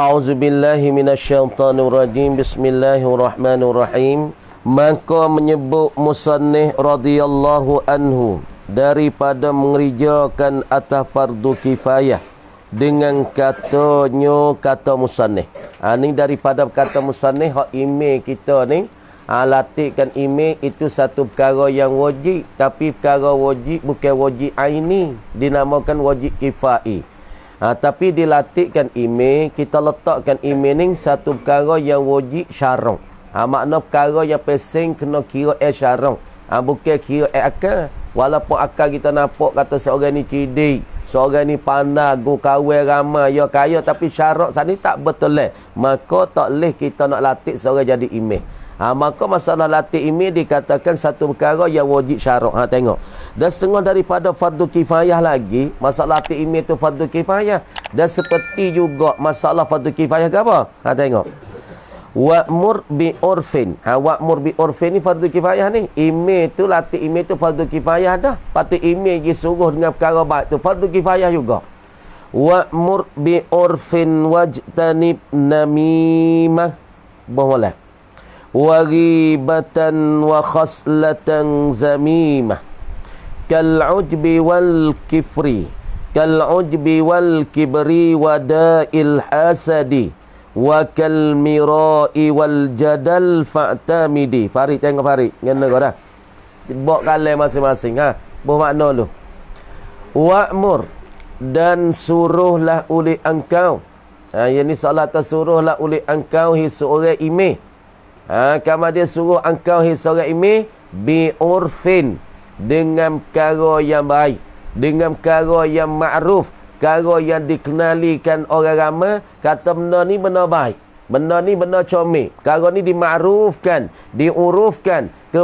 A'udzu billahi minasyaitonir rajim. Bismillahirrahmanirrahim. Maka menyebut musannih radhiyallahu anhu daripada mengerjakan atas fardu kifayah dengan katanya kata musannih. Ha, ini daripada kata musannih hak email kita ni ha, latihkan itu satu perkara yang wajib tapi perkara wajib bukan wajib aini dinamakan wajib kifai. Ha, tapi dilatihkan email, kita letakkan email ni satu perkara yang wajib syarong. Ha, makna perkara yang pesing kena kira eh syarong. Ha, bukan kira eh akal. Walaupun akal kita nampak kata seorang ni cidik. Seorang ni pandai, go kawai ramai, ya kaya. Tapi syarok sana tak betul lah. Maka tak boleh kita nak latih seorang jadi imej ha, maka masalah latih ini dikatakan satu perkara yang wajib syarat ha, tengok dan setengah daripada fardu kifayah lagi masalah latih ini tu fardu kifayah dan seperti juga masalah fardu kifayah ke apa ha, tengok wa'mur bi'urfin ha, bi bi'urfin ni fardu kifayah ni ime tu latih ime tu fardu kifayah dah Pati ime pergi suruh dengan perkara baik tu fardu kifayah juga Wa wa'mur bi'urfin wajtanib namimah boleh وغيبةً وخصلةً زميمة كالعجب والكفر كالعجب والكبر وداء الحسد وكالمراء والجدل فاعتمدي فريد tengok Farid kena kau dah bawa kalai masing-masing ha buat makna lu wa'mur dan suruhlah oleh engkau ha ini salah tersuruhlah oleh engkau hi seorang imej Ha, kama dia suruh engkau hi seorang ini bi urfin dengan perkara yang baik, dengan perkara yang makruf, perkara yang dikenalikan orang ramai kata benda ni benda baik. Benda ni benda comel. Perkara ni dimakrufkan, diurufkan ke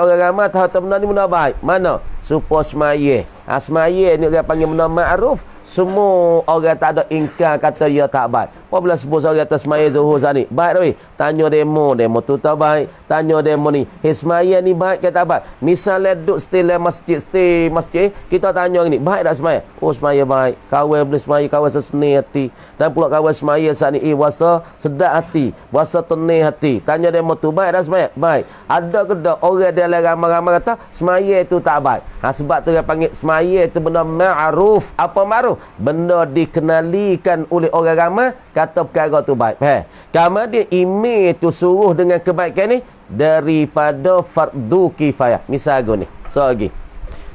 orang ramai tahu benda ni benda baik. Mana? Supaya semayeh ha, Semaya ni dia panggil benda ma'ruf Semua orang tak ada ingkar kata ya tak baik Apa bila sebut seorang kata semaya tu sana ni Baik tapi Tanya demo Demo tu tak baik Tanya demo ni Hei semaya ni baik ke tak baik Misalnya duduk still masjid Still masjid Kita tanya ni Baik tak semaya Oh semaya baik Kawan boleh semaya Kawan seseni hati Dan pula kawan semaya saat ni Eh wasa sedap hati Wasa tenai hati Tanya demo tu Baik tak semaya Baik Ada ke tak orang dia ramai-ramai kata Semaya tu tak baik ha, Sebab tu dia panggil semaya mayat tu benda ma'ruf. Apa ma'ruf? Benda dikenalikan oleh orang ramai kata perkara tu baik. Ha. Kama dia imi tu suruh dengan kebaikan ni daripada fardu kifayah. Misal aku ni. So lagi.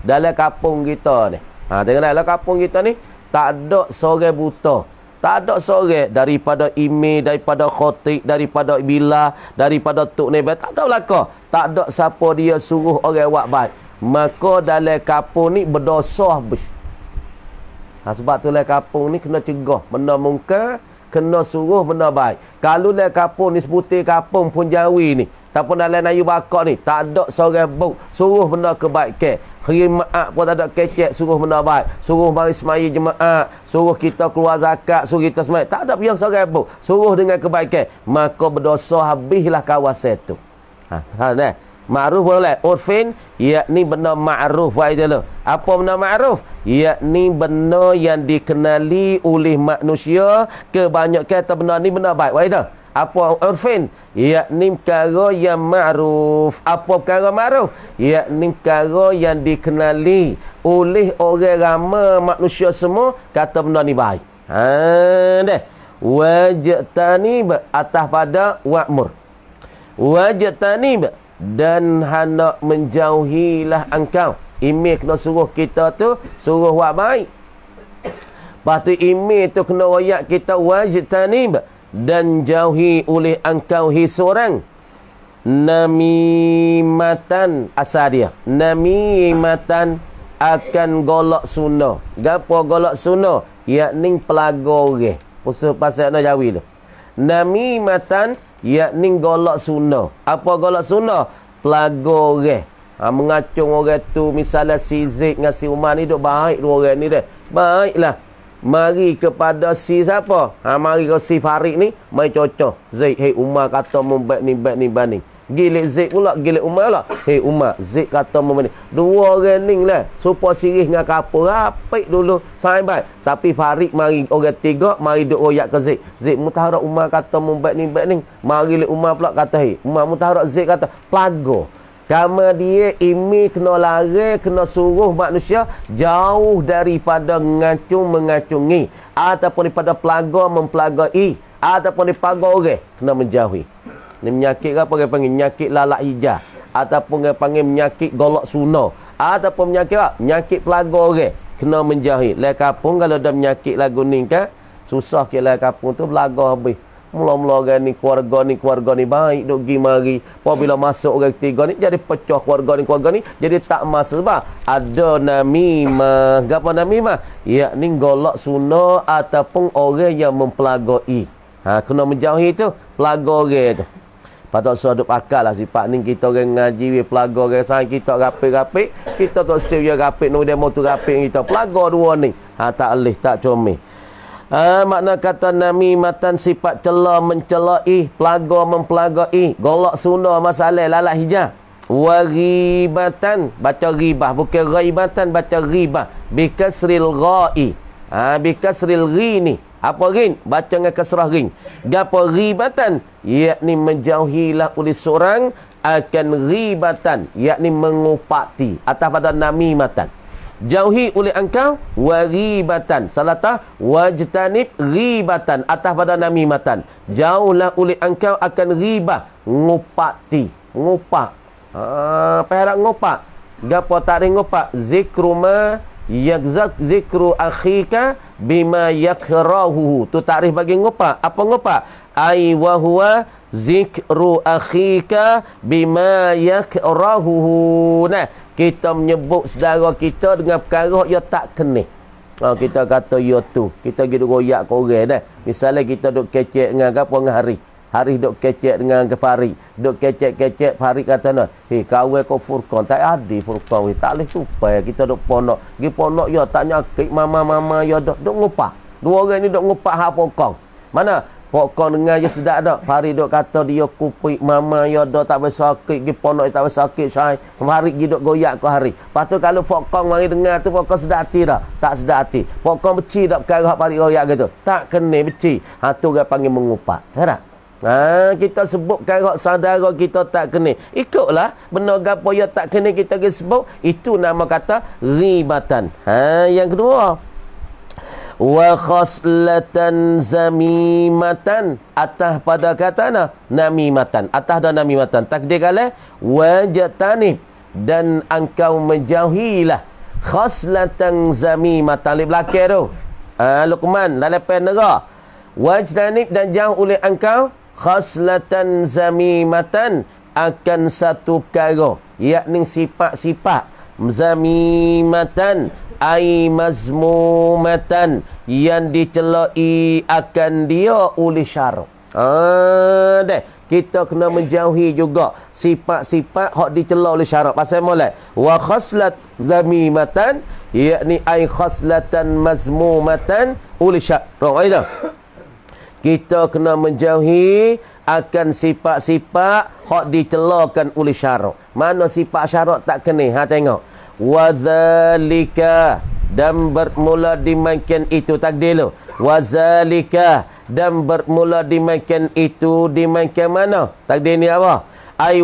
Dalam kapung kita ni. Ha tengoklah dalam kapung kita ni tak ada seorang buta. Tak ada seorang daripada imi, daripada khotik, daripada bila, daripada tuk ni tak ada belaka. Tak ada siapa dia suruh orang buat baik maka dalam kapung ni berdosa habis. Ha, sebab tu lah kapung ni kena cegah. Benda muka, kena suruh benda baik. Kalau lah kapung ni sebutir kapung pun jawi ni. Ataupun dalam nayu bakar ni. Tak ada seorang buk. Suruh benda kebaik ke. maak pun tak ada kecek. Suruh benda baik. Suruh mari semayi jemaah. Suruh kita keluar zakat. Suruh kita semayi. Tak ada yang seorang buk. Suruh dengan kebaikan. Maka berdosa habislah kawasan tu. Ha, ha, ha. Ma'ruf boleh Urfin Yakni benda ma'ruf Apa benda ma'ruf? Yakni benda yang dikenali oleh manusia Kebanyakan kata benda ni benda baik Wah apa urfin? Yakni perkara yang ma'ruf. Apa perkara ma'ruf? Yakni perkara yang dikenali oleh orang ramai manusia semua. Kata benda ni baik. Haa. Wajah tanib atas pada wakmur. Wajah tanib dan hendak menjauhilah engkau. Imi kena suruh kita tu suruh buat baik. Pastu imi tu kena royak kita wajtanib dan jauhi oleh engkau hi seorang namimatan asal dia. Namimatan akan golok sunnah. Gapo golok sunnah? Yakni pelago orang. Pasal pasal nak jawi tu. Namimatan yakni golak sunnah apa golak sunnah pelago orang okay. Ha, mengacung orang tu misalnya si Zik dengan si Umar ni duk baik dua orang ni dah baiklah mari kepada si siapa ha, mari ke si Farid ni mari cocok Zik hey Umar kata membaik ni baik ni baik ni Gilek Zik pula Gilek Umar lah Hei Umar Zik kata ni. Dua orang ni lah Supa sirih dengan kapal Rapik dulu baik. Tapi Farid mari Orang tiga Mari duk royak ke Zik Zik mutaharak Umar kata Membat ni Bat ni Mari lek Umar pula kata Hei Umar mutaharak Zik kata Pelago Kama dia Imi kena lari Kena suruh manusia Jauh daripada mengacung Mengacungi Ataupun daripada Pelago Mempelagai Ataupun daripada Pelago orang Kena menjauhi Ni menyakit apa dia panggil? Menyakit lalak hijah. Ataupun dia panggil menyakit golok sunnah. Ataupun menyakit apa? Menyakit pelaga orang. Kena menjahit. Lekapun kalau dah menyakit lagu ni kan. Susah ke lekapun tu pelaga habis. Mula-mula orang ni keluarga ni keluarga ni baik duk pergi mari. Apabila masuk orang ketiga ni jadi pecah keluarga ni keluarga ni. Jadi tak masuk sebab ada namimah. Gapa namimah? Yakni golok sunnah ataupun orang yang mempelagoi. Ha, kena menjauhi tu pelaga orang tu. Patut suruh duk pakar lah sifat ni Kita orang ngaji Weh pelaga orang sana Kita rapik-rapik Kita tak siap ya rapik Nuh dia mau tu rapik Kita pelaga dua ni ha, Tak alih tak comel Uh, makna kata nami matan sifat celah mencelai pelaga mempelagai golok sunda masalah lalat hijah waribatan baca ribah bukan ribatan baca ribah bikasril ghai ah uh, bikasril ghi ni apa ring? Baca dengan keserah ring. Gapa ribatan? Yakni menjauhilah oleh seorang akan ribatan. Yakni mengupati. Atas pada nami matan. Jauhi oleh engkau waribatan. Salatah wajtanib ribatan. Atas pada nami matan. Jauhlah oleh engkau akan ribah. Ngupati. Ngupak. Ha, apa yang nak ngupak? Gapa tak ada ngupak? Zikrumah yakzak zikru akhika bima yakrahuhu tu tarikh bagi ngupa apa ngupa ai wa huwa zikru akhika bima yakrahuhu nah kita menyebut saudara kita dengan perkara yang tak kena Oh, kita kata ya tu. Kita pergi royak korang dah. Misalnya kita duduk kecek dengan apa dengan hari. Hari duk kecek dengan Farid. Duk kecek-kecek Farid kata nak. Hei, kawai kau furkan. Tak adi furkan. Weh. Tak leh supaya kita duk ponok. Gi ponok yo tak nyakit mama-mama yo duk. Duk ngupah. Dua orang ni duk ngupah hak pokong. Mana? Pokong dengan ya sedap tak? Farid duk kata dia kupik mama yo duk tak bersakit. Gi ponok tak bersakit syai. Farid gi duk goyak ke hari. Lepas kalau pokong mari dengar tu pokok sedap hati dah. Tak sedap hati. Pokong beci tak perkara hak Farid goyak gitu. Tak kena beci. Hatu orang panggil mengupah. Tak tak? Ha, kita sebut kerak saudara kita tak kena. Ikutlah benda gapo yang tak kena kita ke sebut itu nama kata ribatan. Ha, yang kedua wa khaslatan zamimatan atah pada kata na namimatan atah dan namimatan takdir kala wajatani dan engkau menjauhilah khaslatan zamimatan li belakang tu ah uh, luqman dalam pen neraka dan jauh oleh engkau khaslatan zamimatan akan satu perkara yakni sifat-sifat zamimatan ai mazmumatan yang dicelai akan dia oleh syar. Ah ha, deh kita kena menjauhi juga sifat-sifat hak dicela oleh syarak pasal molek wa khaslat zamimatan yakni ai khaslatan mazmumatan oleh syarak. Tengok ayat kita kena menjauhi akan sifat-sifat hak ditelakan oleh syarak. Mana sifat syarak tak kena? Ha tengok. Wazalika dan bermula dimakan itu takdir lo. Wazalika dan bermula dimakan itu dimakan mana? Takdir ni apa? ay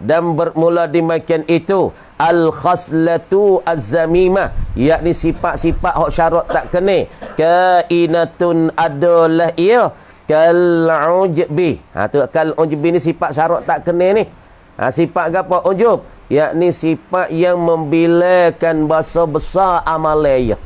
dan bermula demikian itu al khaslatu azzamimah yakni sifat-sifat hak syarat tak kena kainatun adalah ia kal ujbi ha tu kal ujbi ni sifat syarat tak kena ni ha sifat apa ujub yakni sifat yang membilakan bahasa besar amalan dia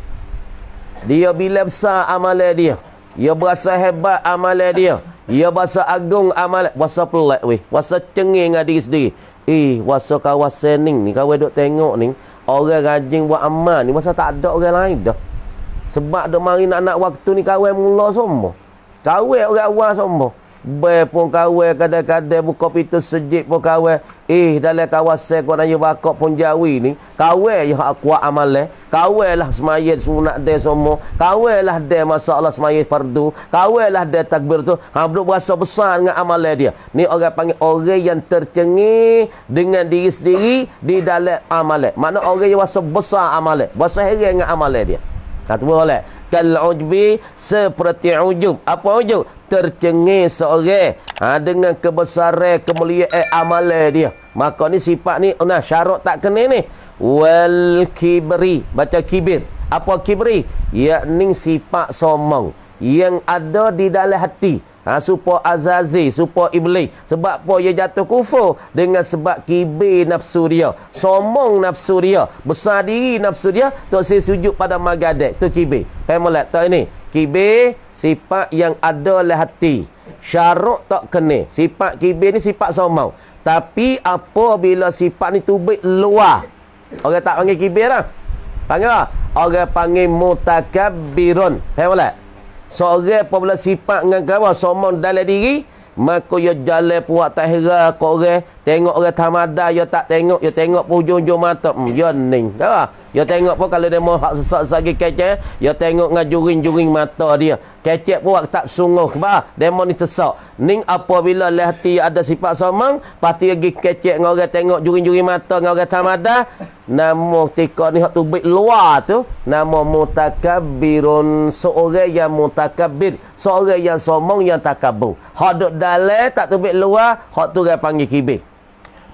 dia bila besar amalan dia dia berasa hebat amalan dia ia ya, bahasa agung amal Bahasa pelat weh Bahasa cengih dengan diri sendiri Eh Bahasa kawasan ni Kawan duk tengok ni Orang rajin buat amal ni Bahasa tak ada orang lain dah Sebab duk mari nak-nak waktu ni Kawan mula semua Kawan orang awal semua Bay pun kawai kadang-kadang buka pintu sejik pun kawai. Eh dalam kawasan kau raya bakok pun jawi ni. Kawai yang aku kuat amal eh. Kawai lah semayat sunat dia semua. Kawai lah dia masalah semayat fardu. Kawai lah dia takbir tu. Ha belum berasa besar dengan amal dia. Ni orang panggil orang yang tercengih dengan diri sendiri di dalam amal. Mana orang yang berasa besar amal. Berasa heran dengan amal dia. Tak boleh kal'ujbi seperti ujub. Apa ujub? Tercengih seorang ha, dengan kebesaran kemuliaan eh, amalan dia. Maka ni sifat ni nah syarat tak kena ni. Wal kibri, baca kibir. Apa kibri? Yakni sifat somong yang ada di dalam hati ha, Super Azazi Super Iblis Sebab apa ia jatuh kufur Dengan sebab kibir nafsu dia Somong nafsu dia Besar diri nafsu dia Tak si sujud pada magadek Itu kibir Pemulat tak ini Kibir Sifat yang ada oleh hati Syaruk tak kena Sifat kibir ni sifat somong Tapi apa bila sifat ni tubik luar Orang tak panggil kibir lah Panggil lah Orang panggil mutakabirun Pemulat Seorang apabila sifat dengan kawan somong dalam diri, maka ia jalan puak tak hera korang, tengok orang tamada, ia tak tengok, ia tengok pujung-pujung mata. Hmm, ya ning. Tak apa? Ya tengok pun kalau dia mau hak sesak-sesak lagi kecek. Ya tengok dengan juring-juring mata dia. Kecek pun waktu tak sungguh. Bah, Dia mau ni sesak. Ning apabila lehati ada sifat somang. Pasti lagi kecek dengan orang tengok juring-juring mata dengan orang tamadah. Namo tika ni hak tu tubik luar tu. Namo mutakabirun. Seorang yang mutakabir. Seorang yang somong yang takabur. Hak duduk dalai tak tubik luar. Hak tu dia panggil kibir.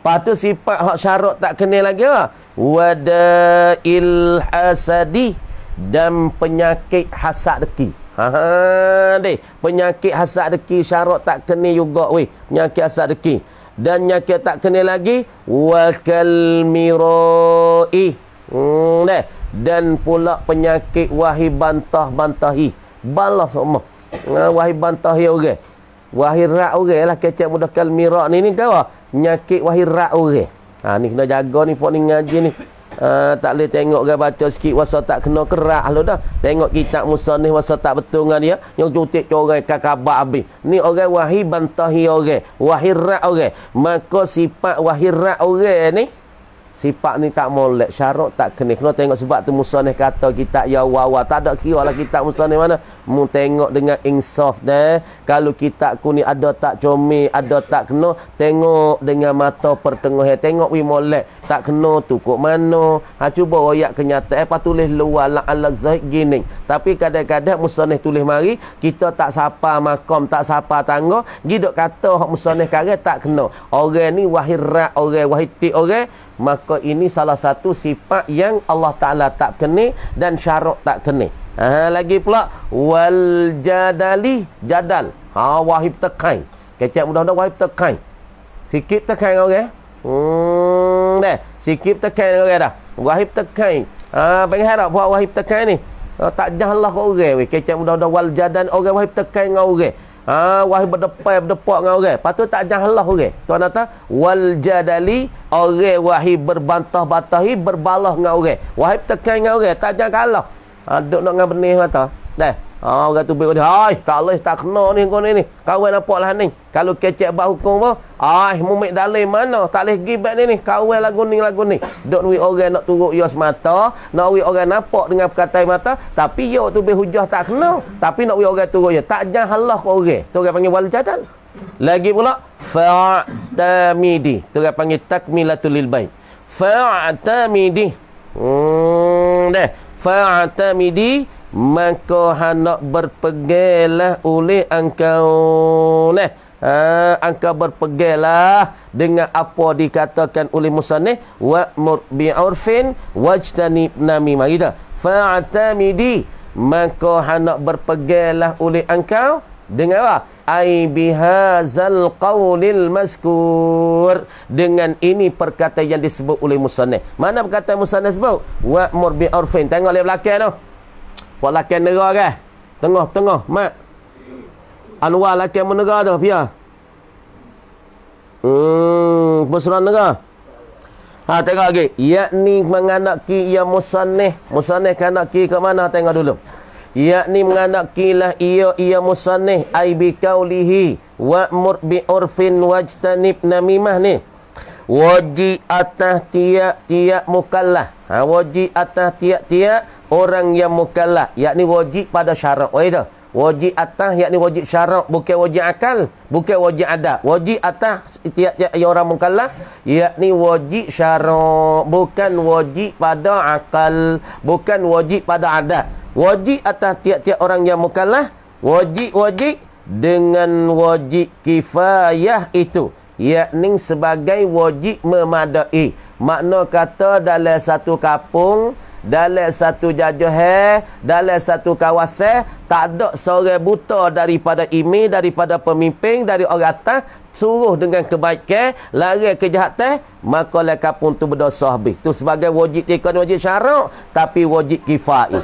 Lepas tu sifat hak syarat tak kena lagi lah wada'il hasadi dan penyakit hasad deki. Ha, ha deh, penyakit hasad deki syarat tak kena juga weh, penyakit hasad deki. Dan penyakit tak kena lagi wakal mirai. Hmm deh, dan pula penyakit wahi bantah-bantahi. Balas semua. Ha wahi bantah ya orang. Wahi rak oranglah kecek mudah kal mirai ni ni kau. Penyakit wahi rak orang. Ha ni kena jaga ni phone ni ngaji ni. Ha, tak boleh tengok ke baca sikit wasa tak kena kerak lo dah. Tengok kitab Musa ni wasa tak betul dengan dia. Yang cutik corai kakabak habis. Ni orang wahib bantahi orang. Wahirat orang. Maka sifat wahirat orang ni sifat ni tak molek syarat tak kena kena tengok sebab tu Musa ni kata kita ya wawa tak ada kira lah kita Musa ni mana mu tengok dengan insaf dah kalau kita ku ni ada tak comi ada tak kena tengok dengan mata pertengahan tengok wi molek tak kena tu kok mana ha cuba royak kenyataan apa eh, tulis luar la al gini tapi kadang-kadang Musa ni tulis mari kita tak sapa makam tak sapa tangga gi kata hak Musa ni tak kena orang ni wahirat orang wahiti orang maka ini salah satu sifat yang Allah Taala tak kene dan syarak tak kene. Ha lagi pula waljadali jadali jadal. Ha wahib tekai. Kecek mudah-mudah wahib tekai. Sikit tekai orang. Okay? Eh? Hmm deh, sikit tekai orang okay, dah. Wahib tekai. Ha pengharap buat wahib tekai ni. Oh, tak jahlah orang okay, weh. Kecek mudah-mudah wal jadan orang wahib tekai dengan orang. Ha, wahai berdepan berdepak dengan orang. Patut tak jahlah orang. Tuan kata wal jadali orang wahai berbantah-bantahi berbalah dengan orang. Wahai tekan dengan orang tak jangan kalah. Ha, duk nak dengan benih mata. Dah. Ha orang tu bagi dia, "Hai, tak leh tak kena ni kau ni ni. Kawan nampaklah ni. Kalau kecek bah hukum apa? Ai, mumik dalil mana? Tak leh gi ni ni. Kawan lagu ni lagu ni. Dok duit orang nak turuk ya semata, nak duit orang nampak dengan perkataan mata, tapi ya tu be hujah tak kena, tapi nak duit orang turuk ya. Tak jangan kau orang. Tu orang panggil wal Lagi pula fa'tamidi. Tu orang panggil takmilatul lil bait. Fa'tamidi. Hmm, deh. Fa'tamidi maka hendak berpegelah oleh engkau ni ha, engkau berpegelah dengan apa dikatakan oleh Musa ni wa mur bi urfin wajtani namimah gitu fa'tamidi maka hendak berpegelah oleh engkau dengan apa? Ai bihazal qawlil maskur. Dengan ini perkataan yang disebut oleh Musanah. Mana perkataan Musanah sebut? Wa'mur bi'urfin. Tengok lihat belakang tu. Buat lelaki nera kan Tengah-tengah Mat Anwar lelaki menera tu Pia Hmm Perserahan nera Ha tengok lagi Ia ni menganaki Ia musaneh Musaneh kanaki ke mana Tengok dulu Yakni menganaki lah Ia ia musaneh Aibikau lihi Wa'mur bi'urfin Wajtanib namimah ni wajib atas tiak-tiak mukallaf ha wajib atas tiak-tiak orang yang mukallaf yakni wajib pada syarak oi oh, tu wajib atas yakni wajib syarak bukan wajib akal bukan wajib adat wajib atas tiap-tiap orang mukallaf yakni wajib syarak bukan wajib pada akal bukan wajib pada adat wajib atas tiap-tiap orang yang mukallaf wajib wajib dengan wajib kifayah itu ia yakni sebagai wajib memadai makna kata dalam satu kapung dalam satu jajah dalam satu kawasan tak ada seorang buta daripada imi daripada pemimpin dari orang atas suruh dengan kebaikan lari kejahatan maka le kapung tu berdosa habis tu sebagai wajib tekan wajib syarak tapi wajib kifai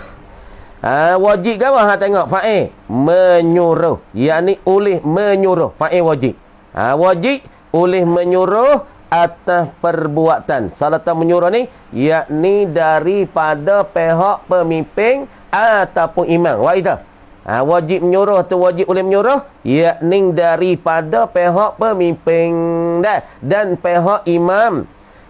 ha, wajib kan ha, tengok fa'i menyuruh yakni oleh menyuruh fa'i wajib ha, wajib oleh menyuruh atas perbuatan. Salatan menyuruh ni yakni daripada pihak pemimpin ataupun imam. Wa itu. Ha, wajib menyuruh atau wajib oleh menyuruh yakni daripada pihak pemimpin dah dan pihak imam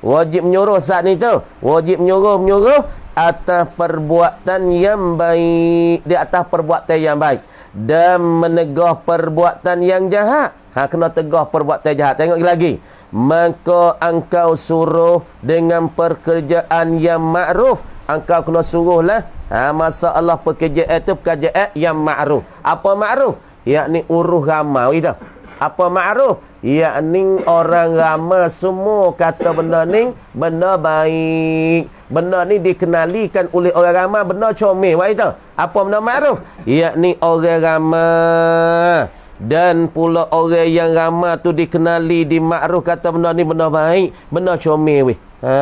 wajib menyuruh saat ni tu wajib menyuruh menyuruh atas perbuatan yang baik di atas perbuatan yang baik dan menegah perbuatan yang jahat ha kena tegah perbuatan jahat tengok lagi maka engkau suruh dengan pekerjaan yang makruf engkau kena suruhlah ha masa Allah pekerjaan itu pekerjaan yang makruf apa makruf yakni urus ramai gitu apa ma'ruf yakni orang ramai semua kata benda ni benda baik benda ni dikenalikan oleh orang ramai benda comel buat itu apa benda ma'ruf yakni orang ramai dan pula orang yang ramai tu dikenali di ma'ruf kata benda ni benda baik benda comel weh ha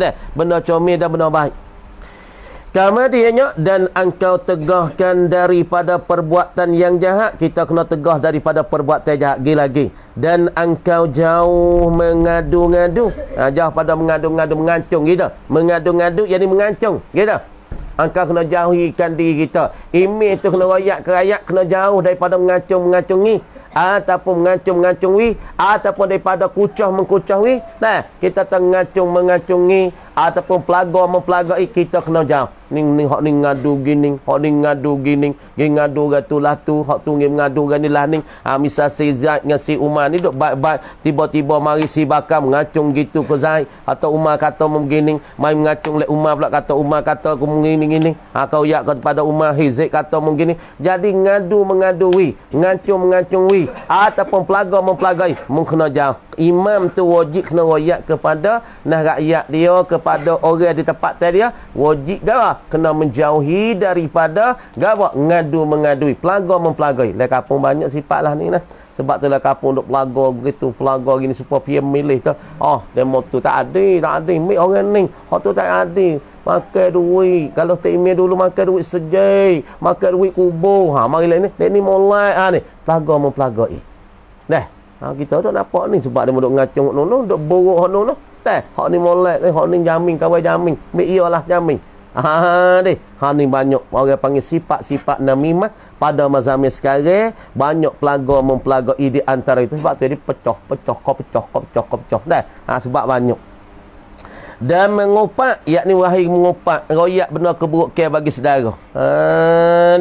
dah benda comel dan benda baik kamu Kemudiannya dan engkau tegahkan daripada perbuatan yang jahat kita kena tegah daripada perbuatan jahat lagi dan engkau jauh mengadu-ngadu ha, jauh pada mengadu-ngadu mengancung kita mengadu-ngadu jadi mengancung kita engkau kena jauhikan diri kita Ini tu kena rakyat ke rakyat kena jauh daripada mengancung-mengancungi ataupun mengancung-mengancungi ataupun daripada kucah mengkucahwi nah kita tengah mengancungi ataupun pelagau mempelagai kita kena jauh Ning ni hok ni ngadu gini hok ni ngadu gini gi ngadu gatu lah tu hok tu ngi mengadu gani lah ning. ha misal si Zaid dengan si Umar ni duk baik-baik tiba-tiba mari si bakam ngacung gitu ke Zaid atau Umar kata mengini mai ngacung le Umar pula kata Umar kata aku mengini gini ha ah, kau yak kepada Umar Hizik kata mengini jadi ngadu mengadu wi ngacung mengacung wi ataupun pelaga mempelagai mengkena jauh imam tu wajib kena royak kepada nah rakyat dia kepada orang di tempat dia ya. wajib dah kena menjauhi daripada gawak ngadu mengadui pelaga mempelagai Le kapung banyak sifatlah ni lah sebab tu lah kapung duk pelaga begitu pelaga gini supaya pia milih ke oh demo tu ah, tak ada tak ada mik orang ni hak tu tak ada makan duit kalau tak imej dulu makan duit sejai makan duit kubur ha mari lain ni lain ni mulai ha ni pelaga mempelagai dah ha kita duk nampak ni sebab dia duk ngacung nono duk buruk nono teh hak ni molek ni hak ni jamin kawai jamin mik iyalah jamin Ha deh, ha ni banyak orang panggil sifat-sifat namimah pada mazhab sekarang, banyak pelaga mempelaga ide antara itu sebab tu dia pecah, pecah, kau pecah, kau pecah, kau pecah dah. Ha sebab banyak. Dan mengupak, yakni wahai mengupak royak benda keburukan bagi saudara. Ha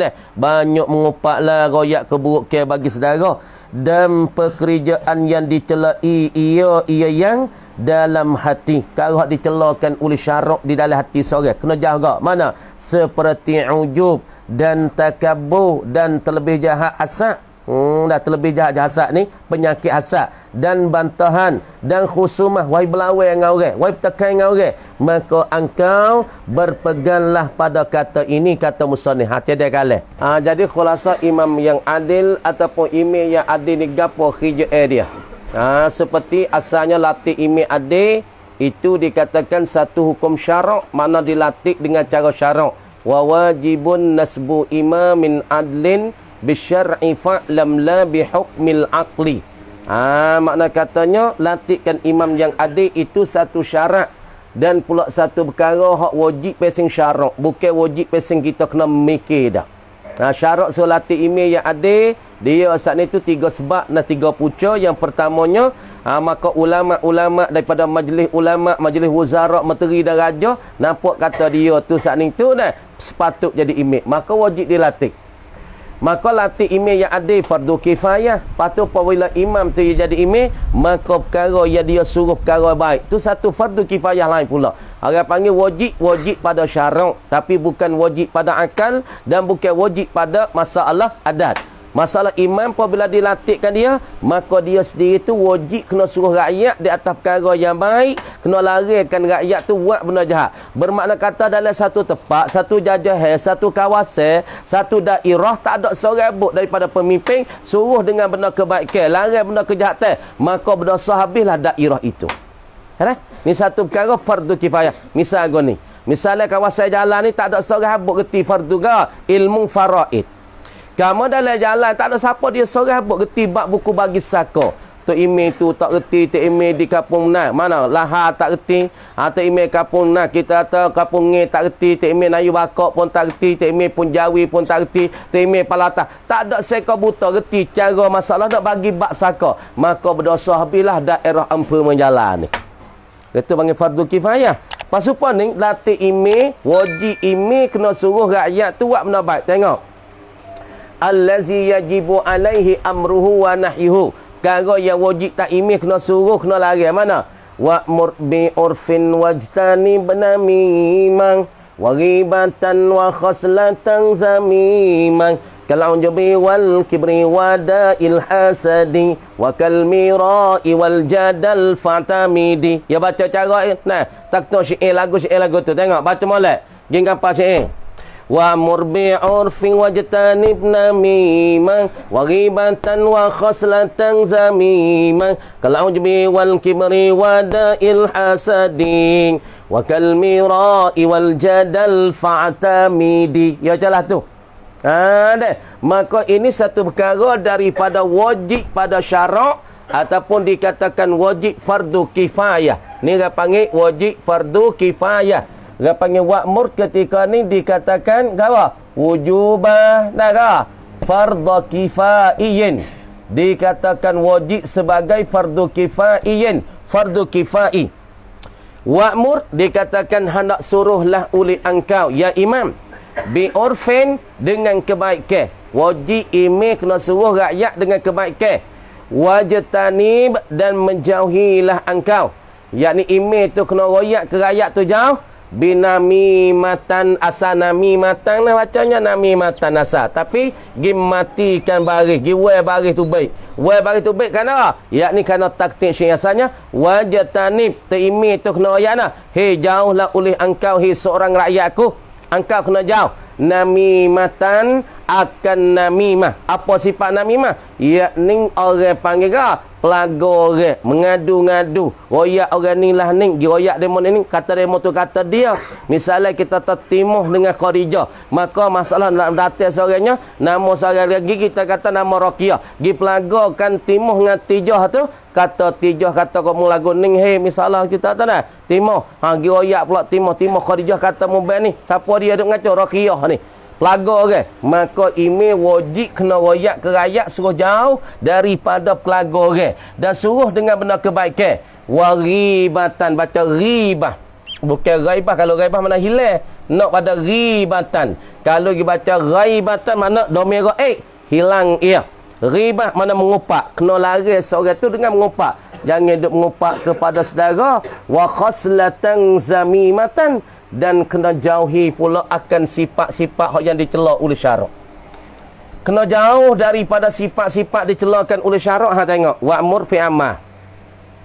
deh, banyak mengupaklah royak keburukan bagi saudara dan pekerjaan yang dicelai ia ia yang dalam hati kalau dicelakan oleh syarak di dalam hati seorang kena jaga mana seperti ujub dan takabur dan terlebih jahat hasad hmm dah terlebih jahat jahat hasad ni penyakit hasad dan bantahan dan khusumah wai belawe dengan orang wai bertekan dengan orang maka engkau berpeganglah pada kata ini kata musanni hati dia kala ha, jadi khulasa imam yang adil ataupun imam yang adil ni gapo khijah dia Ha, seperti asalnya latih imi ade itu dikatakan satu hukum syarak mana dilatih dengan cara syarak wa wajibun nasbu imamin adlin bisyar'i fa'lam la bihukmil aqli ha, makna katanya latihkan imam yang ade itu satu syarak dan pula satu perkara hak wajib pesing syarak bukan wajib pesing kita kena mikir dah ha, syarak solat imam yang adil dia saat ni tu tiga sebab dan tiga puca. Yang pertamanya, ha, maka ulama-ulama daripada majlis ulama, majlis wuzara, menteri dan raja, nampak kata dia tu saat ni tu dah sepatut jadi imej. Maka wajib dilatih. Maka latih imej yang ada fardu kifayah. Patut apabila imam tu jadi imej, maka perkara yang dia suruh perkara baik. Tu satu fardu kifayah lain pula. Orang panggil wajib, wajib pada syarat. Tapi bukan wajib pada akal dan bukan wajib pada masalah adat. Masalah imam apabila dilatihkan dia, maka dia sendiri tu wajib kena suruh rakyat di atas perkara yang baik, kena larikan rakyat tu buat benda jahat. Bermakna kata dalam satu tempat, satu jajahan, satu kawasan, satu daerah tak ada seorang pun daripada pemimpin suruh dengan benda kebaikan, larang benda kejahatan, maka benda sahabilah habislah daerah itu. Ha? Ni satu perkara fardu kifayah. Misalnya ni, Misalnya kawasan jalan ni tak ada seorang habuk reti fardu ga, ilmu faraid. Kamu dalam jalan tak ada siapa dia serah buat reti bab buku bagi saka. Tok Imi tu tak reti, Tok Imi di kampung nak. Mana? Lahar tak reti. Ha, Tok Imi kampung nak. Kita kata kampung ngi tak reti. Tok Imi nayu bakok pun tak reti. Tok Imi pun jawi pun tak reti. Tok Imi palatah. Tak ada seka buta reti cara masalah nak bagi bab saka. Maka berdosa habilah daerah ampu menjalani itu Kita panggil fardu kifayah. Pasupan ni, latih imi, wajib imi kena suruh rakyat tu buat benda baik. Tengok allazi yajibu alaihi amruhu wa nahyuhu gara yang wajib tak imi kena suruh kena lari mana wa mur urfin wajtani banamimang waribatan wa khaslatan zamimang kalau jubi wal kibri wada il hasadi wa kal wal jadal fatamidi ya baca cara nah tak tahu syair lagu syair lagu tu tengok baca molek jangan pasal syair wa murbi urfi wajtanibna mimah wa ghibatan wa khaslatan kalau jbi wal kibri wa da'il hasadin wa kalmirai wal jadal fa'tamidi ya celah tu ha, ada maka ini satu perkara daripada wajib pada syarak ataupun dikatakan wajib fardu kifayah ni dia panggil wajib fardu kifayah dia panggil wakmur ketika ni dikatakan gawa wujubah naga fardhu kifaiyin dikatakan wajib sebagai fardhu kifaiyin fardhu kifai wakmur dikatakan hendak suruhlah oleh engkau ya imam bi orfen dengan kebaikan wajib ime kena suruh rakyat dengan kebaikan wajtanib dan menjauhilah engkau yakni ime tu kena royak ke rakyat tu jauh binamimatan asa namimatan lah macamnya namimatan asa tapi gimatikan baris giwe baris tu baik we baris tu baik kerana yakni kerana taktik syiasanya wajatanib teimi tu kena ayana he jauhlah oleh engkau he seorang rakyatku engkau kena jauh matan akan namimah. Apa sifat namimah? Ia ya, ni orang panggil ke? Pelaga orang. Mengadu-ngadu. Royak orang ni lah ni. Royak demon ni. Kata demon tu kata dia. Misalnya kita tertimuh dengan korija. Maka masalah dalam datang seorangnya. Nama seorang lagi kita kata nama Rokia. Gi pelaga kan timuh dengan tijah tu. Kata tijah kata kau lagu ni. Hei misalnya kita tak nak. Timuh. Ha, gi royak pula timuh. Timuh korija kata mubah ni. Siapa dia duk ngacau? Rokia ni lagu orang okay? maka ime wajib kena royak ke rakyat suruh jauh daripada pelagu orang okay? dan suruh dengan benda kebaikan waribatan baca ribah bukan ghaibah kalau ghaibah mana hilang nak pada ribatan kalau dia baca ghaibatan mana domero eh hilang ia ribah mana mengupak kena lari seorang tu dengan mengupak jangan duk mengupak kepada saudara wa khaslatan zamimatan dan kena jauhi pula akan sifat-sifat yang dicela oleh syarak kena jauh daripada sifat-sifat dicelakan oleh syarak ha tengok wa'mur fi amah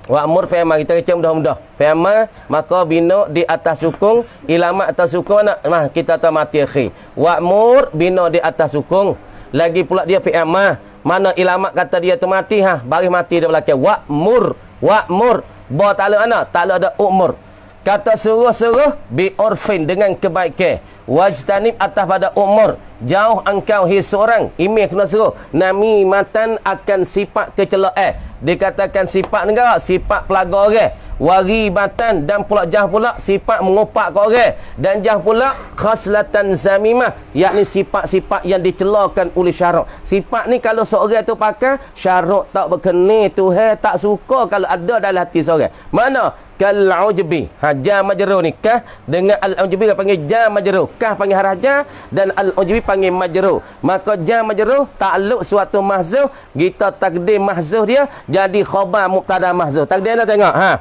wa'mur fi amah kita kecam mudah-mudah fi amah maka bina di atas hukum ilamat atas hukum nak nah kita tak mati akhir wa'mur bina di atas hukum lagi pula dia fi amah mana ilamat kata dia tu mati ha baris mati dia belakang wa'mur wa'mur ba tak ada anak ada umur Kata seruh-seruh Bi orfin dengan kebaikan Wajtanib atas pada umur Jauh engkau hei seorang Ini kena seruh Nami matan akan sifat kecelak eh Dikatakan sifat negara Sifat pelaga orang eh. Wari batan dan pula jah pula Sifat mengupak ke orang Dan jah pula Khaslatan zamimah Yakni sifat-sifat yang dicelokkan oleh syarok Sifat ni kalau seorang tu pakai Syarok tak berkenih tu hei, Tak suka kalau ada dalam hati seorang Mana? Kal-ujbi ha, Ja-majeru ni Kah Dengan al-ujbi Dia panggil ja-majeru Kah panggil haraja Dan al-ujbi panggil majeru Maka ja-majeru Takluk suatu mahzuh Kita takdir mahzuh dia Jadi khobar muqtada mahzuh Takdir anda tengok Haa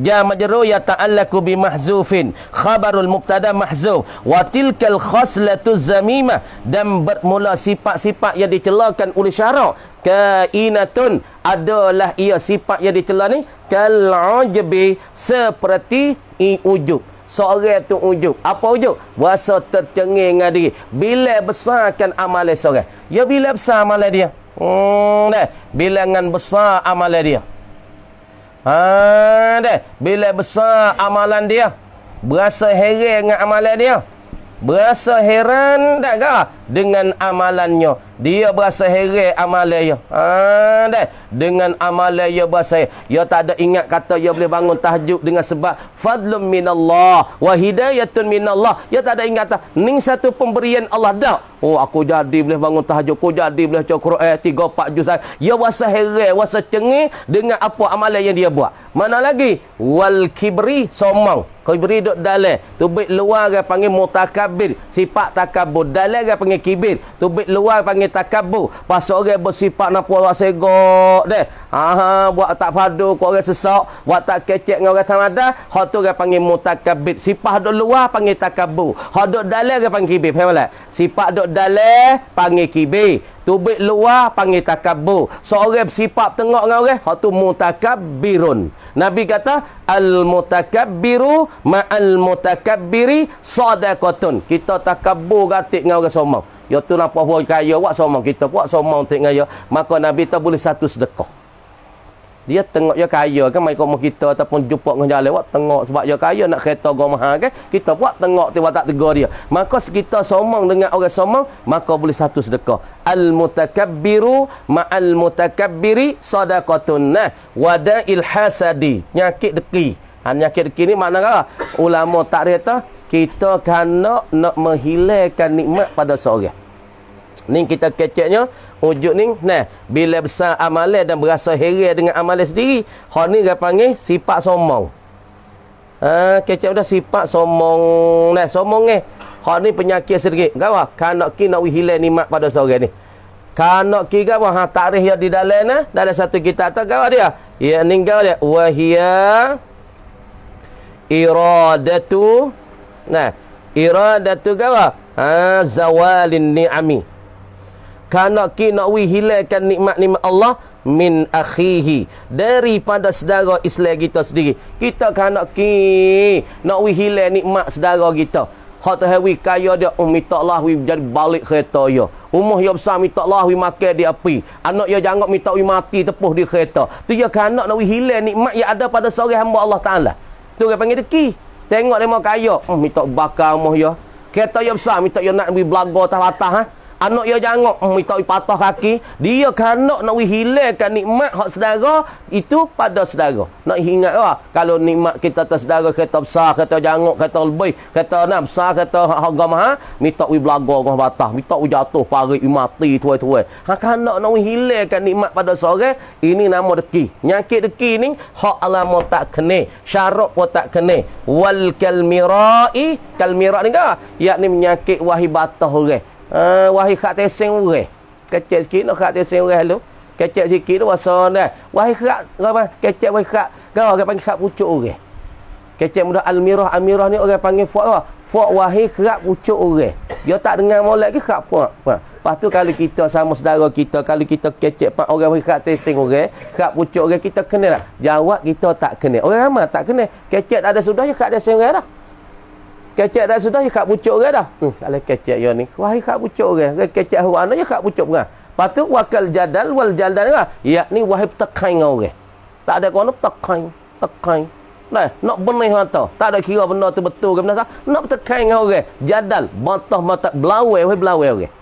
ja majru ya ta'allaku bi mahzufin khabarul mubtada mahzuf wa tilkal khaslatu zamimah dan bermula sifat-sifat yang dicelakan oleh syarak kainatun adalah ia sifat yang dicela ni kal seperti i ujub seorang tu ujub apa ujub Wasa tercengeng dengan diri bila besarkan amalan seorang ya bila besar amalan dia Hmm, dah. bilangan besar amalan dia Haa, Bila besar amalan dia Berasa heran dengan amalan dia Berasa heran tak kah? dengan amalannya dia berasa heret amalannya ha deh dengan amalannya berasa dia tak ada ingat kata dia boleh bangun tahajud dengan sebab fadlum minallah wa hidayatun minallah dia tak ada ingat tak ning satu pemberian Allah dah oh aku jadi boleh bangun tahajud aku jadi boleh baca Quran eh, 3 4 juz dia berasa heret berasa cengeng dengan apa amalan yang dia buat mana lagi wal kibri somong kibri dok dalam tu baik luar panggil mutakabbir sifat takabbur dalam panggil panggil kibir tubik luar panggil takabu. Pas orang bersifat nak puas rasa gok deh aha buat tak padu kau orang sesak buat tak kecek dengan orang tamada hak tu orang panggil mutakabbir sifat dok luar panggil takabu. hak dok dalam orang panggil kibir faham tak sifat dok dalam panggil kibir Tubik luar panggil takabur. Seorang bersifat tengok dengan orang, hak tu Nabi kata al-mutakabbiru ma'al mutakabbiri sadaqatun. Kita takabur gatik dengan orang sombong. Ya tu lah puak-puak kaya buat sombong. Kita buat semua tengok dengan ya. Maka Nabi tak boleh satu sedekah dia tengok dia kaya kan mai kau kita ataupun jumpa dengan jalan buat tengok sebab dia kaya nak kereta go mahal kan kita buat tengok tiba tak tegur dia maka kita somong dengan orang somong maka boleh satu sedekah al mutakabbiru ma al mutakabbiri sadaqatun nah wa dail hasadi nyakit deki han nyakit deki ni mana kah ulama tak reta kita kena nak menghilangkan nikmat pada seorang ni kita keceknya hujud ni nah bila besar amalan dan berasa heran dengan amalan sendiri ha ni dia panggil sifat sombong ah ha, uh, kecap dah sifat sombong nah sombong eh ha ni penyakit sedikit gawa kanak ki nak hilang nikmat pada seorang ni kanak ki gawa ha tarikh yang di dalam nah dalam satu kitab tu gawa dia ya ninggal dia wahia iradatu nah iradatu gawa ha zawalin ni'ami kana kinawi hilangkan nikmat-nikmat Allah min akhihi daripada saudara Islam kita sendiri kita kana ki nak wi hilang nikmat saudara kita hak tu hawi kaya dia um minta Allah wi jadi balik kereta ya umah yo besar minta Allah wi makan di api anak yo jangan minta wi mati tepuh di kereta tu ya kana nak wi hilang nikmat yang ada pada seorang hamba Allah taala tu orang panggil deki tengok lemah kaya um minta bakar umah yo kereta yo besar minta yo nak wi belaga atas atas ha? Anak dia ya jangok minta hmm, patah kaki. Dia kanak nak hilangkan nikmat hak sedara itu pada sedara. Nak ingat lah. Kalau nikmat kita atas sedara kata besar, kata jangok, kata lebih. Kata nak besar, kata harga mahal. Minta we belaga orang batas. Minta we jatuh parik, we mati tuai tuai Hak kanak nak hilangkan nikmat pada sore. Ini nama deki. Nyakit deki ni hak alamu tak kena. Syarat pun tak kena. Wal kalmirai. Kalmirai ni ka Yang ni menyakit wahibatah batas orang uh, eh, wahai khak tesing urih kecek sikit nak khak tesing urih lu kecek sikit tu rasa dah wahai khak apa kecek wahai khak kau orang panggil khak pucuk urih kecek mudah almirah amirah ni orang panggil fuak lah fuak wahai khak pucuk urih dia tak dengar molek ke khak fuak ha. lepas tu kalau kita sama saudara kita kalau kita kecek pak orang wahai khak tesing urih khak pucuk urih kita kena lah jawab kita tak kena orang ramah tak kena kecek ada sudah je khak tesing urih lah Kecek dah sudah, ikat ya pucuk ke dah. Hmm, tak boleh kecek yang ni. Wah, ikat pucuk ke. Kecek huwa anak, ikat pucuk ke. Lepas tu, jadal, wal jadal ke. Lah. Ya, ni wahib tekain ke orang. Tak ada kawan, tekain. Tekain. Nah, nak benih mata. Tak ada kira benda tu betul ke benda. Nak tekain ke orang. Jadal. Bantah mata. belawe, wahib belawe orang.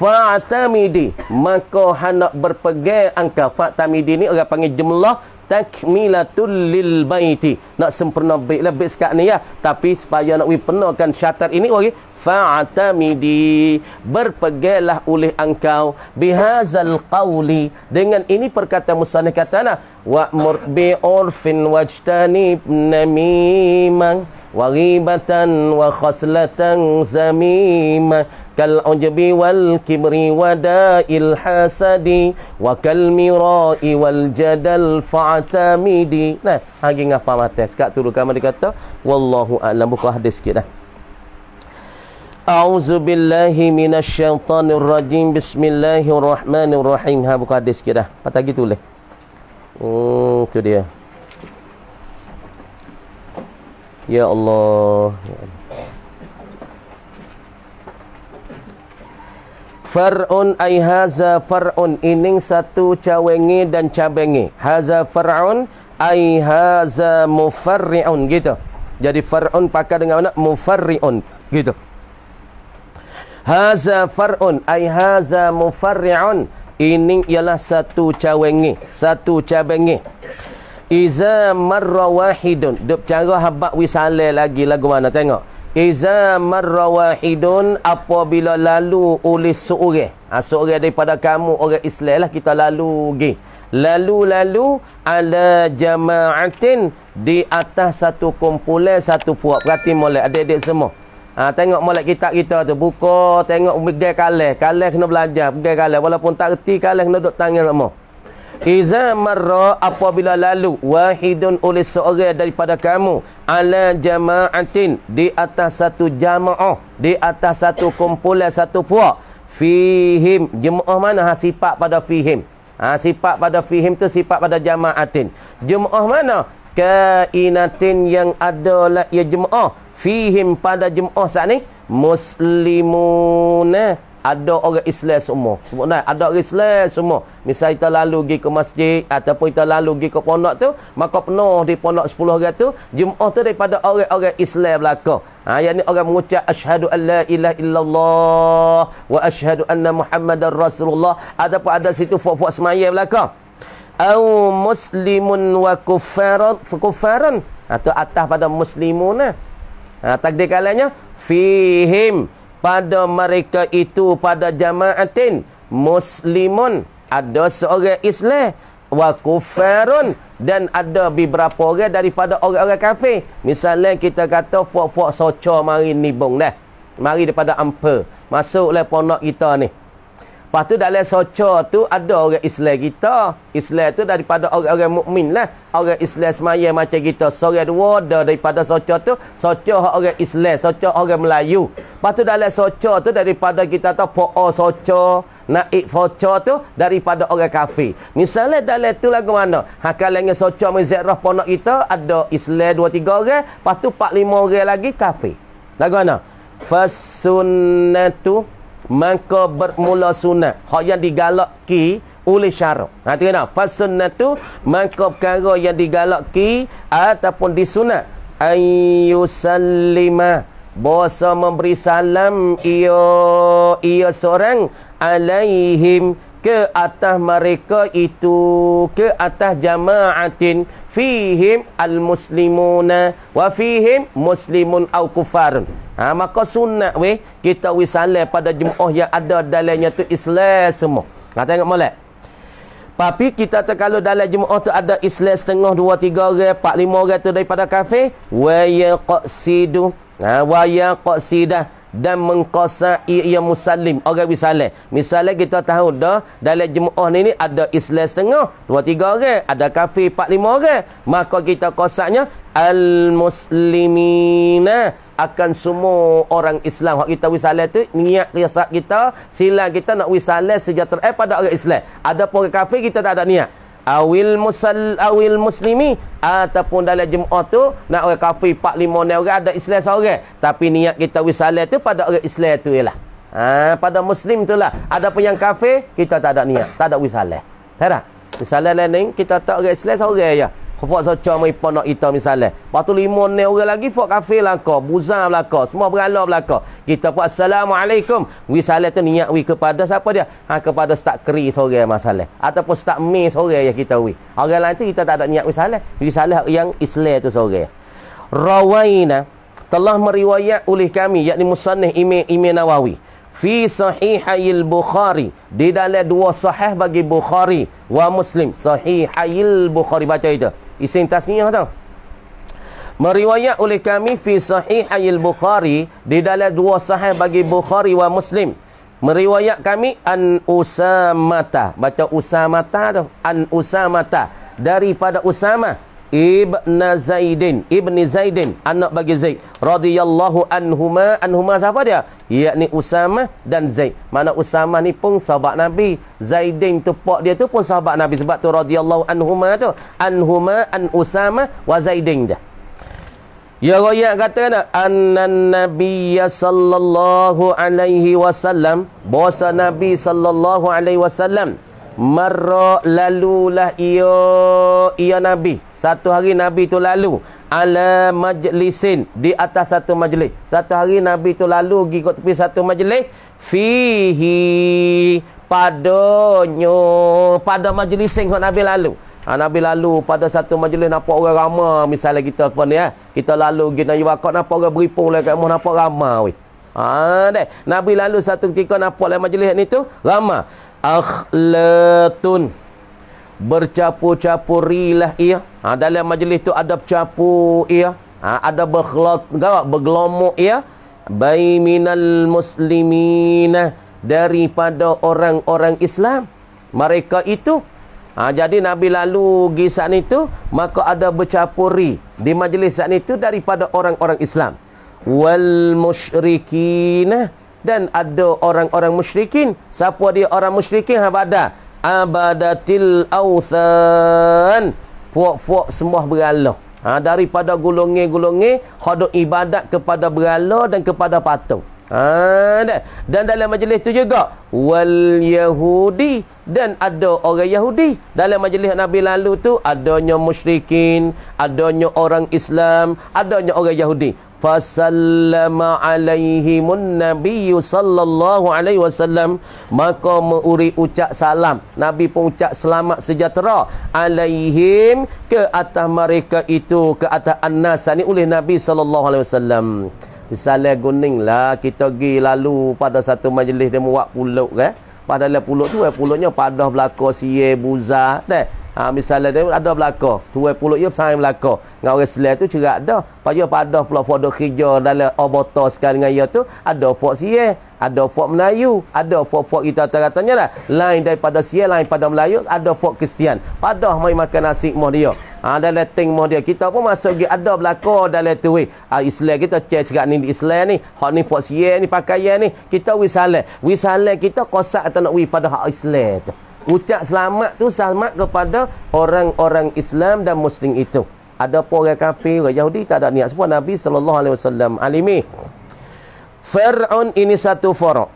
Fa'atamidi. Maka hendak berpegang angka. Fa'atamidi ni orang panggil jumlah takmilatul lil baiti nak sempurna baik lebih lah, sekat ni ya tapi supaya nak wipenakan syarat ini okey fa'tamidi berpegalah oleh engkau bihazal qawli dengan ini perkataan musannif katana wa'mur bi'urfin wajtani namimang وغيبة وخصلة زميمة كالعجب والكبر وداء الحسد وكالمراء والجدل فاعتمدي nah hagi ngapa mate sekak tu kan dia kata wallahu a'lam buka hadis sikit dah A'udzu billahi minasy syaithanir rajim. Bismillahirrahmanirrahim. Ha buka hadis sikit dah. Patah gitu leh. Hmm, tu dia. Ya Allah Far'un ay haza far'un Ining satu cawengi dan cabengi Haza far'un ay haza mufarri'un Gitu Jadi far'un pakai dengan mana? Mufarri'un Gitu Haza far'un ay haza mufarri'un Ining ialah satu cawengi Satu cabengi Iza marra wahidun Dia cara habak wisale lagi lagu mana Tengok Iza marra wahidun Apabila lalu oleh seorang ha, Seorang daripada kamu Orang Islam lah kita lalu pergi Lalu-lalu Ala jama'atin Di atas satu kumpulan Satu puak Berarti mulai Adik-adik semua ha, Tengok mulai kita kita tu Buka Tengok Bergai kalah Kalah kena belajar Bergai kalah Walaupun tak erti Kalah kena duduk tangan ramah Iza marra apabila lalu Wahidun oleh seorang daripada kamu Ala jama'atin Di atas satu jama'ah Di atas satu kumpulan satu puak Fihim Jema'ah mana ha, sifat pada fihim ha, Sifat pada fihim tu sifat pada jama'atin Jema'ah mana Kainatin yang ada lah ya jema'ah Fihim pada jema'ah saat ni Muslimunah ada orang Islam semua. Sebutlah ada orang Islam semua. Misal kita lalu pergi ke masjid ataupun kita lalu pergi ke pondok tu, maka penuh di pondok 10 orang tu, jemaah tu daripada orang-orang Islam belaka. Ha ni orang mengucap asyhadu alla ilaha illallah wa asyhadu anna Muhammadar Rasulullah ataupun ada situ fuak-fuak semayam belaka. Au muslimun wa kuffaran fa kuffaran atau ha, atas pada muslimun Nah, Ha takdir kalanya fihim pada mereka itu pada jamaatin muslimun ada seorang islam wa kufarun dan ada beberapa orang daripada orang-orang kafir misalnya kita kata fuak-fuak soca mari nibung dah mari daripada ampe masuklah ponok kita ni Lepas tu dalam soca tu ada orang Islam kita. Islam tu daripada orang-orang mukmin lah. Orang Islam semaya macam kita. Sore dua ada daripada soca tu. Soca orang Islam. Soca orang Melayu. Lepas tu dalam soca tu daripada kita tu po'o soca. Naik foca tu daripada orang kafir. Misalnya dalam tu lagu mana? Hakalan yang soca mizirah ponok kita. Ada Islam dua tiga orang. Lepas tu empat lima orang lagi kafir. Lagu mana? Fasunatu. Fasunatu maka bermula sunat hak yang digalakki oleh syarak ha tengok fasunnatu maka perkara yang digalakki ataupun disunat ayyusallima bahasa memberi salam ia ia seorang alaihim ke atas mereka itu ke atas jama'atin fihim al-muslimuna wa fihim muslimun au kufar ha, maka sunat weh kita wisalah pada jemaah yang ada dalamnya tu Islam semua ha, tengok molek tapi kita tu kalau dalam jemaah tu ada Islam setengah dua tiga orang empat lima orang tu daripada kafir wa yaqsidu ha, wa yaqsidah dan mengkosai ia musallim orang bersalat. Misale kita tahu dah dalam jemaah ni ni ada Islam setengah, 2 3 orang, ada kafir 4 5 orang, maka kita kosaknya al muslimina akan semua orang Islam hak kita wisale tu niat kiasat kita sila kita nak wisale sejahtera eh, pada orang Islam adapun orang kafir kita tak ada niat awil musal awil muslimi ataupun dalam jumaat tu nak orang kafir 4 5 orang ada Islam seorang tapi niat kita wisalah tu pada orang Islam tu ialah ha, pada muslim tu lah ada pun yang kafir kita tak ada niat tak ada wisalah tak ada wisalah lain kita tak orang Islam seorang ya Fok soca mai ponok kita misalnya. Lepas tu lima ni orang lagi fok kafe belaka. Buzan belaka. Semua beralah belaka. Kita buat Assalamualaikum. We salat tu niat we kepada siapa dia? Ha, kepada start keri sore masalah. Ataupun start mi sore yang kita we. Orang lain tu kita tak ada niat we salat. We salat yang Islam tu sore. Rawaina telah meriwayat oleh kami yakni musannih imam imam Nawawi fi sahihayil bukhari di dalam dua sahih bagi bukhari wa muslim sahihayil bukhari baca itu Isim tasniyah tau. Meriwayat oleh kami fi sahih ayil Bukhari. Di dalam dua sahih bagi Bukhari wa Muslim. Meriwayat kami An-Usamata. Baca Usamata tu. An-Usamata. Daripada Usamah. Ibn Zaidin Ibn Zaidin Anak bagi Zaid radhiyallahu anhuma Anhuma siapa dia? Yakni Usama dan Zaid Mana Usama ni pun sahabat Nabi Zaidin tu pak dia tu pun sahabat Nabi Sebab tu radhiyallahu anhuma tu Anhuma an Usama wa Zaidin je. Ya Raya kata nak Anna Nabiya sallallahu alaihi wasallam Bosa Nabi sallallahu alaihi wasallam Marra lalulah ia ia Nabi. Satu hari Nabi tu lalu ala majlisin di atas satu majlis. Satu hari Nabi tu lalu pergi kat tepi satu majlis fihi padanya pada majlisin kat Nabi lalu. Ha, Nabi lalu pada satu majlis nampak orang ramai misalnya kita apa ni ya. Kita lalu pergi nak wakaf nampak orang beripung lah kat nampak ramai weh. Ha, Nabi lalu satu ketika nampak lah majlis ni tu ramai akhlatun bercapu-capurilah ia ha, dalam majlis tu ada bercapu ia ha, ada berkhlat gawak berglomok ia baiminal muslimin daripada orang-orang Islam mereka itu ha, jadi nabi lalu gi saat itu maka ada bercapuri di majlis saat itu daripada orang-orang Islam wal musyrikinah dan ada orang-orang musyrikin siapa dia orang musyrikin habada abadatil authan puak-puak semua berhala ha, daripada gulungi-gulungi khodok ibadat kepada berhala dan kepada patung ha, dan, dan dalam majlis tu juga wal yahudi dan ada orang yahudi dalam majlis nabi lalu tu adanya musyrikin adanya orang islam adanya orang yahudi fasallama alaihimun nabiyyu sallallahu alaihi wasallam maka meuri ucap salam nabi pun ucap selamat sejahtera alaihim ke atas mereka itu ke atas annas ni oleh nabi sallallahu alaihi wasallam misalnya guninglah kita pergi lalu pada satu majlis dia muak ke eh. kan padahal puluk tu eh puluknya padah belaka sie buza dah Ha, misalnya dia ada belaka. Tuai puluk dia bersama belaka. Dengan orang selain tu cerak dah. Lepas dia pada pula fokdo hijau dalam obotor sekali dengan dia tu. Ada fok siya. Ada fok Melayu. Ada fok-fok kita teratanya lah. Lain daripada siya, lain pada Melayu. Ada fok Kristian. Pada mai makan nasi moh dia. Ha, dalam ting moh dia. Kita pun masuk pergi ada belaka dalam tu. Ha, Islam kita cek cerak ni Islam ni. Hak ni fok siya ni pakaian ni. Kita wisalai. Wisalai kita kosak atau nak wih pada hak Islam tu ucap selamat tu selamat kepada orang-orang Islam dan muslim itu ada pun orang kafir orang Yahudi tak ada niat semua Nabi sallallahu alaihi wasallam alimi Fir'aun ini satu forok.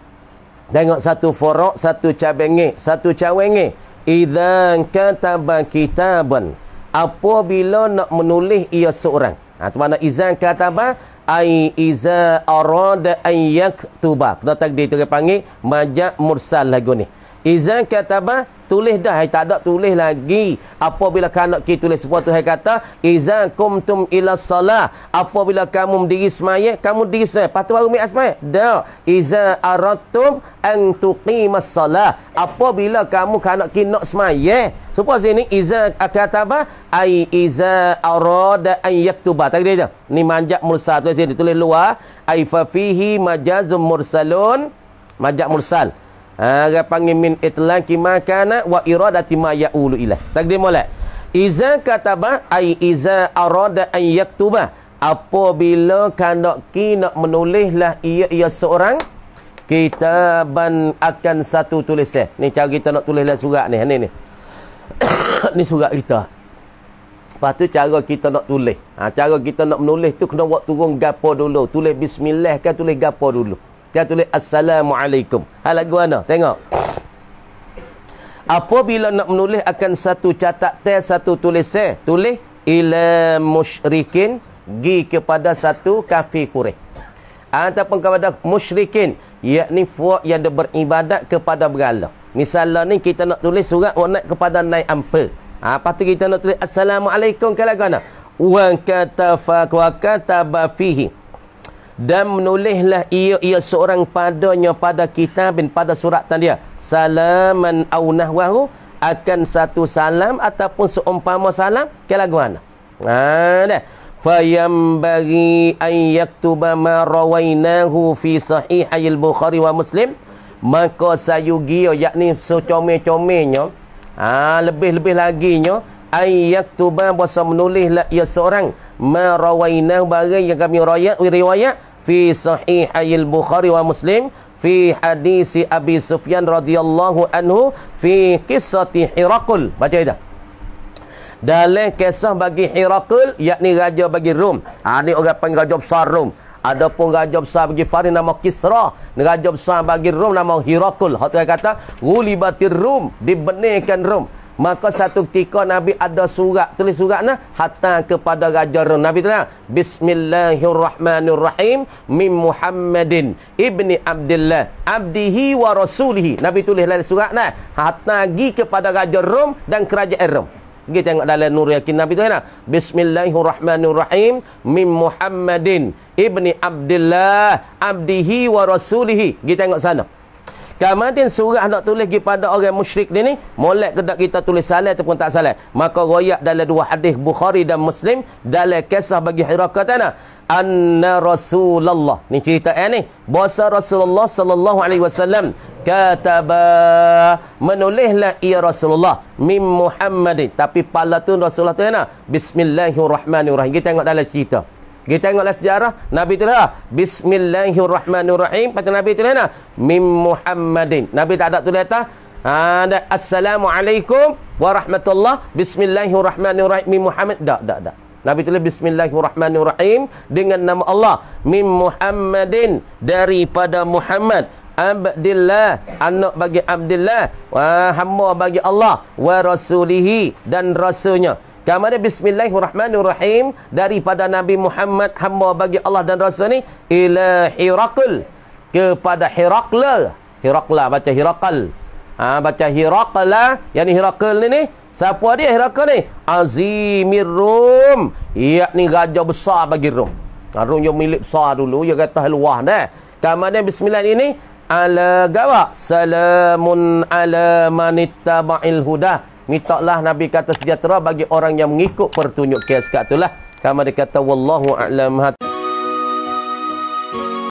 tengok satu forok, satu cabengi satu cawengi idzan kataba kitaban apabila nak menulis ia seorang ha tu mana idzan kataba ai iza arada an yaktuba kena tadi tu dia panggil majak mursal lagu ni Izan kataba tulis dah hai tak ada tulis lagi apabila kanak kita tulis sebuah tu hai kata izan kumtum ila salah apabila kamu berdiri semaya kamu diri semaya patu baru mi asmaya dah izan aratum an tuqimas salah apabila kamu kanak kita nak semaya sebab sini izan kataba ai izan arada an yaktuba tadi dia ni manjak mursal tu sini tulis luar ai fa majazum mursalun majak mursal Ha, panggil min itlaki makana wa iradati ma ya'ulu ilah. Takdir molat. Iza kataba ay iza arada an yaktuba. Apabila kandak ki nak menulislah ia ia seorang kitaban akan satu tulis eh. Ni cara kita nak tulislah surat ni. Ha, ni ni. ni surat kita. Lepas tu cara kita nak tulis. Ha, cara kita nak menulis tu kena buat turun gapo dulu. Tulis bismillah kan tulis gapo dulu dia tulis assalamualaikum hal lagu mana tengok apabila nak menulis akan satu catat teh satu tulis teh tulis ila musyrikin gi kepada satu kafir kureh ataupun kepada musyrikin yakni fuak yang ada beribadat kepada berhala misalnya lah ni kita nak tulis surat nak kepada naik ampe. ha, lepas tu kita nak tulis assalamualaikum ke lagu mana wa katafa wa katabafihi dan menulislah ia ia seorang padanya pada kitab bin pada surat tadi salaman au nahwahu akan satu salam ataupun seumpama salam ke lagu ana ha, dah fayam bagi ay yaktuba ma rawainahu fi sahihil bukhari wa muslim maka sayugia yakni secome-comenya Ah ha, lebih-lebih lagi laginya ay yaktuba bahasa menulislah ia seorang ma rawaina barang yang kami riwayat riwayat fi sahihail bukhari wa muslim fi hadis abi sufyan radhiyallahu anhu fi qissati hiraqul baca dia dalam kisah bagi hiraqul yakni raja bagi rom ah ha, ni orang panggil raja besar rom pun raja besar bagi Faris nama Kisra, raja besar bagi Rom nama Hirakul. Hati kata, "Ghulibatir Rum, dibenarkan Rom." Maka satu ketika Nabi ada surat, tulis surat nah hatta kepada raja Rom. Nabi tu, tanya, "Bismillahirrahmanirrahim min Muhammadin ibni Abdullah abdihi wa rasulihi." Nabi tulis dalam surat nah, hatta gi kepada raja Rom dan kerajaan Rom. Pergi tengok dalam Nur Yakin Nabi tu kan. Bismillahirrahmanirrahim min Muhammadin ibni Abdullah abdihi wa rasulihi. Pergi tengok sana. Kemudian surah nak tulis kepada orang musyrik ni ni, molek ke tak kita tulis salah ataupun tak salah. Maka royak dalam dua hadis Bukhari dan Muslim dalam kisah bagi hirakatana anna Rasulullah. Ni cerita eh ni. Bahasa Rasulullah sallallahu alaihi wasallam kataba menulislah ia Rasulullah mim Muhammad tapi pala tu Rasulullah tu kena bismillahirrahmanirrahim. Kita tengok dalam cerita. Kita tengoklah sejarah Nabi telah Bismillahirrahmanirrahim Patut Nabi telah Mim Muhammadin Nabi tak ada tu letak ha, ada assalamualaikum warahmatullahi bismillahirrahmanirrahim Mim Muhammad dak dak dak Nabi tulis lah, bismillahirrahmanirrahim dengan nama Allah Mim Muhammadin daripada Muhammad abdillah anak bagi abdillah wa ah, hamba bagi Allah wa dan rasulnya Kamarnya bismillahirrahmanirrahim daripada Nabi Muhammad hamba bagi Allah dan rasul ni ila Hiraqul kepada Hiraqla. Hiraqla lah, baca Hiraqal. Ha, baca Hiraqla lah. yakni Hiraqul ni ni siapa dia Hiraqul ni? Azimir Rum ni raja besar bagi Rum. Ha, Rum yang milik besar dulu dia kata luah dah. Kemudian bismillah ini ala gawa salamun ala manitabail hudah. Minta Nabi kata sejahtera bagi orang yang mengikut pertunjuk kes kat tu Kamu dikata kata, Wallahu a'lam hati.